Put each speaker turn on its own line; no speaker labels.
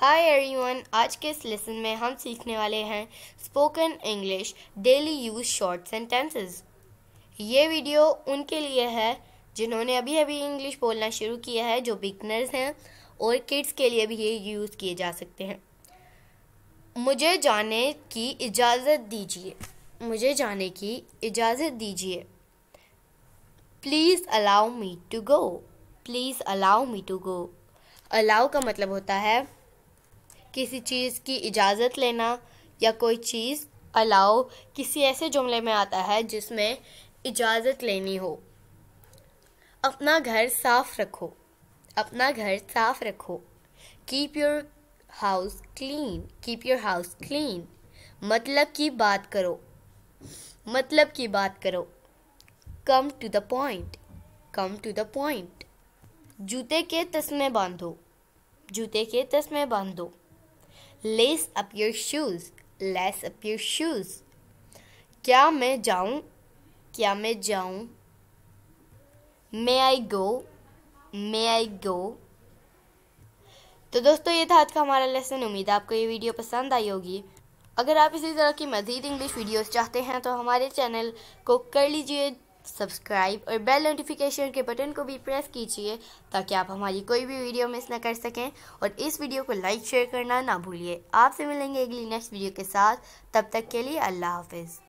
hi everyone आज के इस लेसन में हम सीखने वाले हैं spoken English daily use short sentences ये वीडियो उनके लिए है जिन्होंने अभी अभी इंग्लिश बोलना शुरू किया है जो बिगनर्स हैं और किड्स के लिए भी ये यूज़ किए जा सकते हैं मुझे जाने की इजाज़त दीजिए मुझे जाने की इजाज़त दीजिए please allow me to go please allow me to go allow का मतलब होता है किसी चीज़ की इजाज़त लेना या कोई चीज़ अलाउ किसी ऐसे जुमले में आता है जिसमें इजाज़त लेनी हो अपना घर साफ रखो अपना घर साफ रखो keep your house clean keep your house clean मतलब की बात करो मतलब की बात करो come to the point come to the point जूते के तस्मे बांधो जूते के तस्मे बांधो lace up your shoes lace up your shoes क्या मैं जाऊं क्या मैं जाऊं मे आई गो मे आई गो तो दोस्तों ये था आज का हमारा लेसन उम्मीद है आपको ये वीडियो पसंद आई होगी अगर आप इसी तरह की मज़ीद इंग्लिश वीडियोस चाहते हैं तो हमारे चैनल को कर लीजिए सब्सक्राइब और बेल नोटिफिकेशन के बटन को भी प्रेस कीजिए ताकि आप हमारी कोई भी वीडियो मिस ना कर सकें और इस वीडियो को लाइक शेयर करना ना भूलिए आपसे मिलेंगे अगली नेक्स्ट वीडियो के साथ तब तक के लिए अल्लाह हाफिज़